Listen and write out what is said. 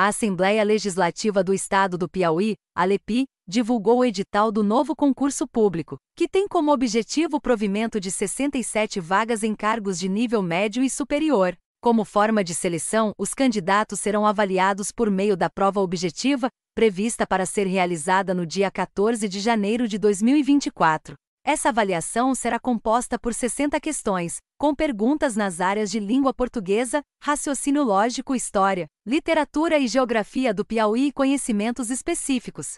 A Assembleia Legislativa do Estado do Piauí, ALEPI, divulgou o edital do novo concurso público, que tem como objetivo o provimento de 67 vagas em cargos de nível médio e superior. Como forma de seleção, os candidatos serão avaliados por meio da prova objetiva, prevista para ser realizada no dia 14 de janeiro de 2024. Essa avaliação será composta por 60 questões, com perguntas nas áreas de língua portuguesa, raciocínio lógico, história, literatura e geografia do Piauí e conhecimentos específicos.